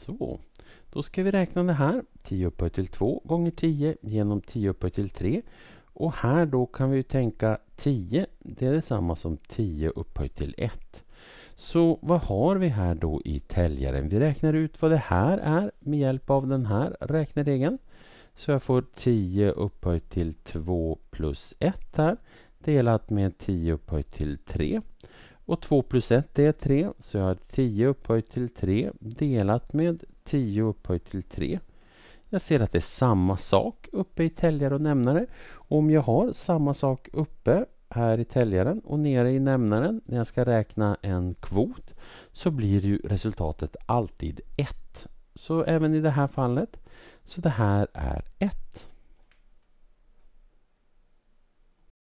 Så, då ska vi räkna det här. 10 upphöjt till 2 gånger 10 genom 10 upphöjt till 3. Och här då kan vi tänka 10, det är detsamma som 10 upphöjt till 1. Så vad har vi här då i täljaren? Vi räknar ut vad det här är med hjälp av den här räkneregeln. Så jag får 10 upphöjt till 2 plus 1 här delat med 10 upphöjt till 3. Och 2 plus 1 är 3, så jag har 10 upphöjt till 3 delat med 10 upphöjt till 3. Jag ser att det är samma sak uppe i täljare och nämnare. Och om jag har samma sak uppe här i täljaren och nere i nämnaren när jag ska räkna en kvot så blir ju resultatet alltid 1. Så även i det här fallet, så det här är 1.